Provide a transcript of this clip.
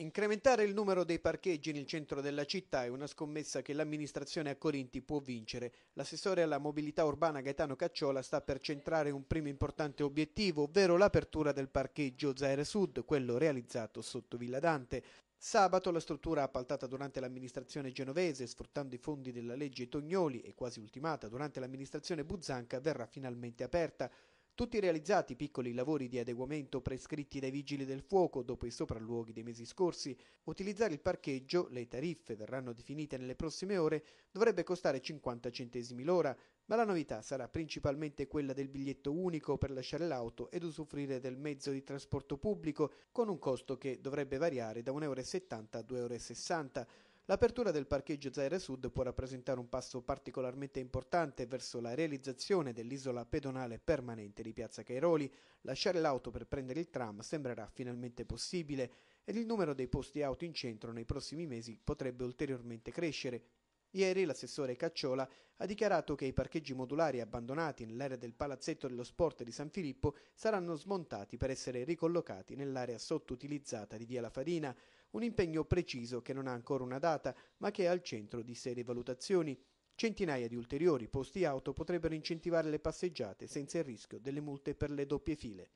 Incrementare il numero dei parcheggi nel centro della città è una scommessa che l'amministrazione a Corinti può vincere. L'assessore alla mobilità urbana Gaetano Cacciola sta per centrare un primo importante obiettivo, ovvero l'apertura del parcheggio Zaire Sud, quello realizzato sotto Villa Dante. Sabato la struttura appaltata durante l'amministrazione genovese, sfruttando i fondi della legge Tognoli e quasi ultimata durante l'amministrazione Buzzanca, verrà finalmente aperta. Tutti realizzati piccoli lavori di adeguamento prescritti dai vigili del fuoco dopo i sopralluoghi dei mesi scorsi. Utilizzare il parcheggio, le tariffe verranno definite nelle prossime ore, dovrebbe costare 50 centesimi l'ora, ma la novità sarà principalmente quella del biglietto unico per lasciare l'auto ed usufruire del mezzo di trasporto pubblico con un costo che dovrebbe variare da 1,70 a 2,60 euro L'apertura del parcheggio Zaire Sud può rappresentare un passo particolarmente importante verso la realizzazione dell'isola pedonale permanente di Piazza Cairoli. Lasciare l'auto per prendere il tram sembrerà finalmente possibile ed il numero dei posti auto in centro nei prossimi mesi potrebbe ulteriormente crescere, Ieri l'assessore Cacciola ha dichiarato che i parcheggi modulari abbandonati nell'area del Palazzetto dello Sport di San Filippo saranno smontati per essere ricollocati nell'area sottoutilizzata di Via La Farina, un impegno preciso che non ha ancora una data ma che è al centro di serie valutazioni. Centinaia di ulteriori posti auto potrebbero incentivare le passeggiate senza il rischio delle multe per le doppie file.